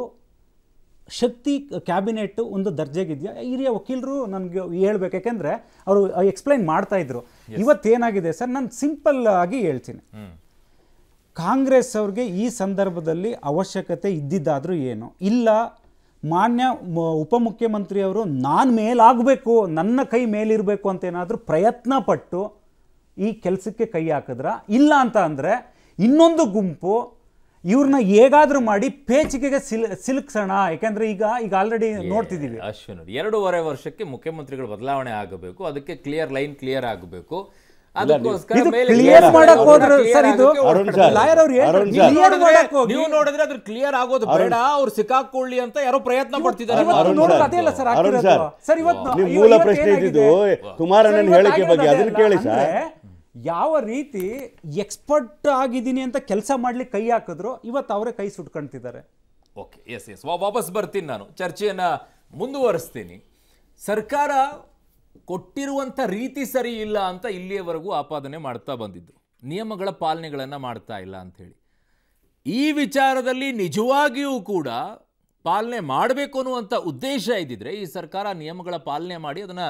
ಶಕ್ತಿ ಕ್ಯಾಬಿನೆಟ್ ಒಂದು ದರ್ಜೆಗಿದೆಯಾ ಹಿರಿಯ ವಕೀಲರು ನನಗೆ ಹೇಳ್ಬೇಕು ಯಾಕೆಂದರೆ ಅವರು ಎಕ್ಸ್ಪ್ಲೈನ್ ಮಾಡ್ತಾಯಿದ್ರು ಇವತ್ತೇನಾಗಿದೆ ಸರ್ ನಾನು ಸಿಂಪಲ್ ಆಗಿ ಹೇಳ್ತೀನಿ ಕಾಂಗ್ರೆಸ್ ಅವ್ರಿಗೆ ಈ ಸಂದರ್ಭದಲ್ಲಿ ಅವಶ್ಯಕತೆ ಇದ್ದಿದ್ದಾದರೂ ಏನು ಇಲ್ಲ ಮಾನ್ಯ ಉಪಮುಖ್ಯಮಂತ್ರಿಯವರು ನಾನು ಮೇಲಾಗಬೇಕು ನನ್ನ ಕೈ ಮೇಲಿರಬೇಕು ಅಂತೇನಾದರೂ ಏನಾದರೂ ಪ್ರಯತ್ನ ಪಟ್ಟು ಈ ಕೆಲಸಕ್ಕೆ ಕೈ ಹಾಕಿದ್ರ ಇಲ್ಲ ಅಂತ ಅಂದರೆ ಇನ್ನೊಂದು ಗುಂಪು ಇವ್ರನ್ನ ಹೇಗಾದ್ರೂ ಮಾಡಿ ಪೇಚಿಗೆಗೆ ಸಿಲ್ ಸಿಲುಕ್ಸೋಣ ಯಾಕೆಂದ್ರೆ ಈಗ ಈಗ ಆಲ್ರೆಡಿ ನೋಡ್ತಿದ್ದೀವಿ ಅಶ್ವಿನ್ ಎರಡೂವರೆ ವರ್ಷಕ್ಕೆ ಮುಖ್ಯಮಂತ್ರಿಗಳು ಬದಲಾವಣೆ ಆಗಬೇಕು ಅದಕ್ಕೆ ಕ್ಲಿಯರ್ ಲೈನ್ ಕ್ಲಿಯರ್ ಆಗಬೇಕು ನೀವು ನೋಡಿದ್ರೆ ಅದ್ರ ಕ್ಲಿಯರ್ ಆಗೋದು ಬೇಡ ಸಿಕ್ಕಾಕೊಳ್ಳಿ ಅಂತ ಯಾರೋ ಪ್ರಯತ್ನ ಪಡ್ತಿದ್ದಾರೆ ಮೂಲ ಪ್ರಶ್ನೆ ಕುಮಾರಣ್ಣನ ಹೇಳಿಕೆ ಬಗ್ಗೆ ಅದನ್ನ ಕೇಳಿ ಸರ್ ಯಾವ ರೀತಿ ಎಕ್ಸ್ಪರ್ಟ್ ಆಗಿದ್ದೀನಿ ಅಂತ ಕೆಲಸ ಮಾಡ್ಲಿಕ್ಕೆ ಕೈ ಹಾಕಿದ್ರು ಇವತ್ತು ಅವರೇ ಕೈ ಸುಟ್ಕೊಳ್ತಿದ್ದಾರೆ ಓಕೆ ಎಸ್ ಎಸ್ ವಾಪಸ್ ಬರ್ತೀನಿ ನಾನು ಚರ್ಚೆಯನ್ನು ಮುಂದುವರಿಸ್ತೀನಿ ಸರ್ಕಾರ ಕೊಟ್ಟಿರುವಂಥ ರೀತಿ ಸರಿ ಇಲ್ಲ ಅಂತ ಇಲ್ಲಿಯವರೆಗೂ ಆಪಾದನೆ ಮಾಡ್ತಾ ಬಂದಿದ್ದು ನಿಯಮಗಳ ಪಾಲನೆಗಳನ್ನು ಮಾಡ್ತಾ ಇಲ್ಲ ಅಂಥೇಳಿ ಈ ವಿಚಾರದಲ್ಲಿ ನಿಜವಾಗಿಯೂ ಕೂಡ ಪಾಲನೆ ಮಾಡಬೇಕು ಅನ್ನುವಂಥ ಉದ್ದೇಶ ಇದ್ದಿದ್ರೆ ಈ ಸರ್ಕಾರ ನಿಯಮಗಳ ಪಾಲನೆ ಮಾಡಿ ಅದನ್ನು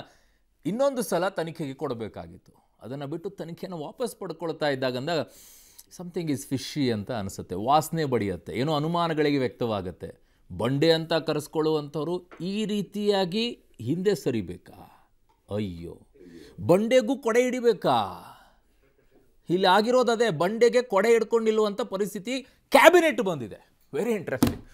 ಇನ್ನೊಂದು ಸಲ ತನಿಖೆಗೆ ಕೊಡಬೇಕಾಗಿತ್ತು ಅದನ್ನು ಬಿಟ್ಟು ತನಿಖೆಯನ್ನು ವಾಪಸ್ ಪಡ್ಕೊಳ್ತಾ ಅಂದಾಗ ಸಮಥಿಂಗ್ ಈಸ್ ಫಿಶಿ ಅಂತ ಅನಿಸುತ್ತೆ ವಾಸನೆ ಬಡಿಯುತ್ತೆ ಏನೋ ಅನುಮಾನಗಳಿಗೆ ವ್ಯಕ್ತವಾಗುತ್ತೆ ಬಂಡೆ ಅಂತ ಕರೆಸ್ಕೊಳ್ಳುವಂಥವ್ರು ಈ ರೀತಿಯಾಗಿ ಹಿಂದೆ ಸರಿಬೇಕಾ ಅಯ್ಯೋ ಬಂಡೆಗೂ ಕೊಡೆ ಹಿಡಿಬೇಕಾ ಇಲ್ಲಿ ಆಗಿರೋದು ಅದೇ ಬಂಡೆಗೆ ಕೊಡೆ ಹಿಡ್ಕೊಂಡಿಲ್ಲುವಂಥ ಪರಿಸ್ಥಿತಿ ಕ್ಯಾಬಿನೆಟ್ ಬಂದಿದೆ ವೆರಿ ಇಂಟ್ರೆಸ್ಟಿಂಗ್